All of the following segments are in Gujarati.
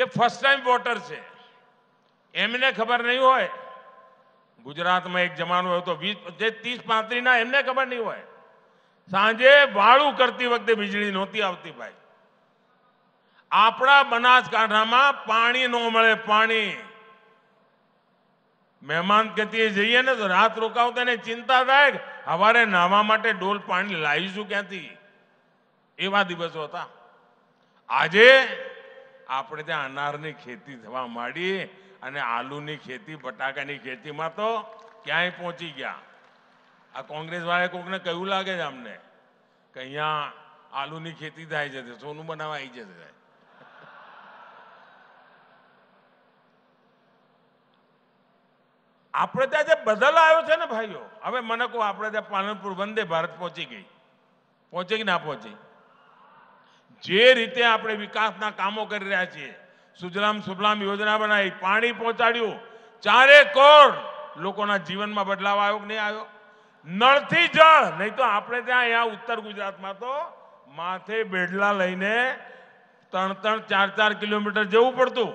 જે ફર્સ્ટ ટાઈમ વોટર છે એમને ખબર નહીં હોય ગુજરાતમાં એક જમાનો હતો વીસ જે ત્રીસ પાંત્રીના એમને ખબર નહીં હોય સાંજે વાળું કરતી વખતે વીજળી નહોતી આવતી ભાઈ આપણા બનાસકાંઠામાં પાણી ન મળે પાણી મહેમાન કહેતી જઈએ ને તો રાત રોકાવ તેને ચિંતા થાય હવારે નાહવા માટે ડોલ પાણી લાવીશું ક્યાંથી એવા દિવસો હતા આજે આપણે ત્યાં અનારની ખેતી થવા માંડી અને આલુની ખેતી બટાકાની ખેતીમાં તો ક્યાંય પહોંચી ગયા આ કોંગ્રેસવાળાએ કોકને કહ્યું લાગે છે અમને કે અહીંયા આલુની ખેતી થાય છે સોનું બનાવવા આવી જશે આપણે ત્યાં જે બદલ આવ્યો છે ને ભાઈઓ હવે મને કહો આપણે ત્યાં પાલનપુર વંદે ભારત પહોંચી ગઈ પહોંચે કે ના પહોંચી જે રીતે આપણે વિકાસના કામો કરી રહ્યા છીએ સુજલામ સુફલામ યોજના બનાવી પાણી પહોંચાડ્યું ચારે કોણ લોકોના જીવનમાં બદલાવ આવ્યો નહીં આવ્યો નળથી જળ નહીં તો આપણે ત્યાં અહીંયા ઉત્તર ગુજરાતમાં તો માથે બેડલા લઈને ત્રણ ત્રણ ચાર ચાર કિલોમીટર જવું પડતું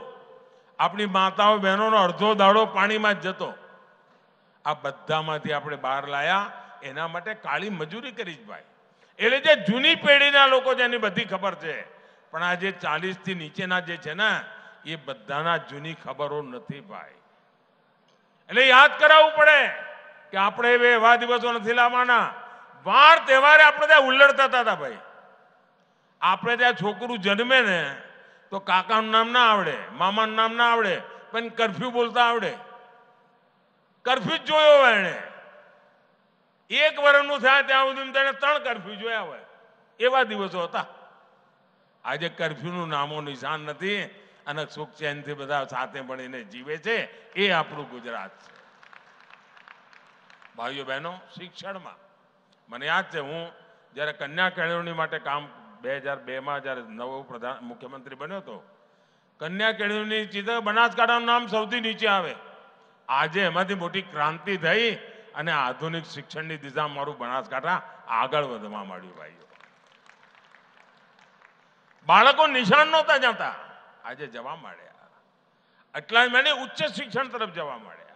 આપણી માતાઓ બહેનોનો અડધો દાડો પાણીમાં જ જતો આ બધામાંથી આપણે બહાર લાયા એના માટે કાળી મજૂરી કરી જ ભાઈ એટલે જે જૂની પેઢીના લોકો છે એની બધી ખબર છે પણ આ જે ચાલીસથી નીચેના જે છે ને એ બધાના જૂની ખબરો નથી ભાઈ એટલે યાદ કરાવવું પડે કે આપણે એવા દિવસો નથી લાવવાના વાર તહેવારે આપણે ત્યાં ઉલ્લડતા હતા ભાઈ આપણે ત્યાં છોકરું જન્મે ને તો કાકાનું નામ ના આવડે મામાનું નામ ના આવડે પણ કરફ્યુ બોલતા આવડે કરફ્યુ જ જોયો એણે એક વર્ષનું થાય ત્યાં સુધી તેને ત્રણ કરફ્યુ જોયા હોય એવા દિવસો હતા આજે કરફ્યુનું નામો નિશાન નથી અને સુખ ચેનથી બધા સાથે મળીને જીવે છે એ આપણું ગુજરાત છે ભાઈઓ બહેનો શિક્ષણમાં મને યાદ છે હું જ્યારે કન્યા કેળવણી માટે કામ બે હજાર બેમાં જ્યારે નવો પ્રધાન મુખ્યમંત્રી બન્યો હતો કન્યા કેળવણી ચિત્ર બનાસકાંઠાનું નામ સૌથી નીચે આવે આજે એમાંથી મોટી ક્રાંતિ થઈ અને આધુનિક શિક્ષણની દિશા મારું બનાસકાંઠા આગળ વધવા માંડ્યું ભાઈઓ બાળકો નિશાન નહોતા જતા આજે જવા માંડ્યા એટલા જ મને ઉચ્ચ શિક્ષણ તરફ જવા માંડ્યા